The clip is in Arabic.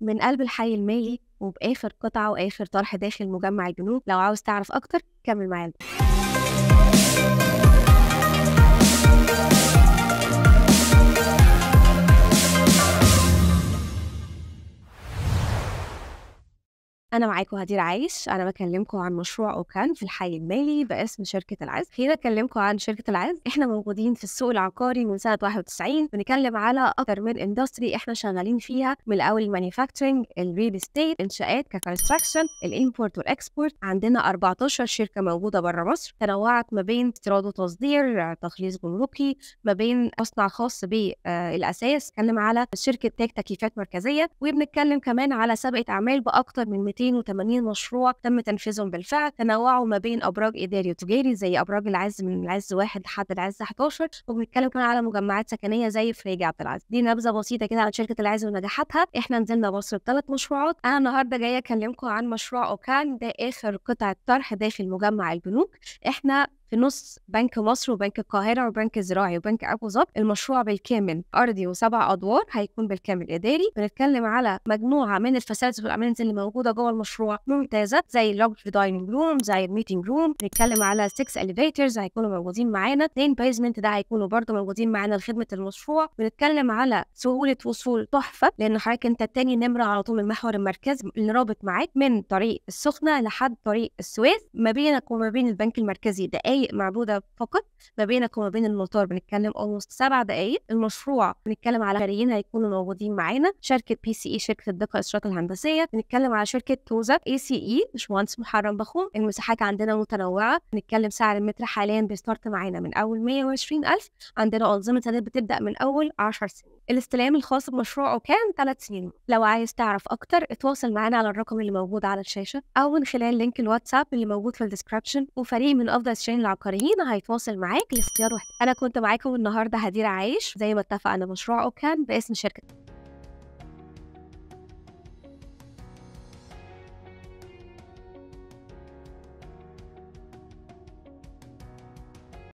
من قلب الحي المالي وبآخر قطعة وآخر طرح داخل مجمع البنوك لو عاوز تعرف أكتر كمل معايا أنا معاكم هدير عايش أنا بكلمكم عن مشروع أوكان في الحي المالي باسم شركة العز خلينا أكلمكم عن شركة العز إحنا موجودين في السوق العقاري من سنة 91 بنتكلم على أكتر من اندستري إحنا شغالين فيها من الأول المانيفاكتشرنج الريل استيت إنشاءات ككونستراكشن الإمبورت والإكسبورت عندنا 14 شركة موجودة بره مصر تنوعت ما بين استيراد وتصدير تخليص جمركي ما بين مصنع خاص بالأساس آه، بنتكلم على شركة تاك تكييفات مركزية وبنتكلم كمان على سابقة أعمال بأكتر من 200 280 مشروع تم تنفيذهم بالفعل تنوعوا ما بين أبراج إداري وتجاري زي أبراج العز من العز واحد لحد العز 11 وبنتكلم كمان على مجمعات سكنية زي فريج عبد العزيز دي نبذة بسيطة كده عن شركة العز ونجاحاتها احنا نزلنا مصر بثلاث مشروعات أنا النهاردة جاية أكلمكم عن مشروع أوكان ده آخر قطعة طرح داخل مجمع البنوك احنا في نص بنك مصر وبنك القاهرة وبنك الزراعي وبنك أبو ظبي المشروع بالكامل أرضي وسبع أدوار هيكون بالكامل إداري بنتكلم على مجموعة من الفاسيلتيز والامينز اللي موجودة جوه المشروع ممتازة زي اللوجري دايننج روم زي الميتنج روم بنتكلم على 6 إليفيترز هيكونوا موجودين معانا 2 بيزمنت ده هيكونوا برضه موجودين معانا لخدمة المشروع بنتكلم على سهولة وصول تحفة لأن حضرتك أنت التاني نمرة على طول المحور المركزي اللي رابط معاك من طريق السخنة لحد طريق السويس ما بينك وما بين البنك المركزي ده دقايق معدودة فقط ما بينك وما بين المطار بنتكلم almost سبع دقايق المشروع بنتكلم على خريجين هيكونوا موجودين معانا شركة بي سي اي شركة الدقة الإشراط الهندسية بنتكلم على شركة توزك اي سي اي e، باشمهندس محرم بخوم المساحات عندنا متنوعة بنتكلم سعر المتر حاليا بيستارت معانا من أول 120000 عندنا أنظمة تدريب بتبدأ من أول 10 سنين الاستلام الخاص بمشروعه كان 3 سنين لو عايز تعرف أكتر اتواصل معانا على الرقم اللي موجود على الشاشة أو من خلال لينك الواتساب اللي موجود في الديسكربشن وفريق من أفضل الشين العبقريين هيتواصل معاك لاختيار واحد انا كنت معاكم النهارده هدير عايش زي ما اتفقنا مشروع اوكان باسم شركه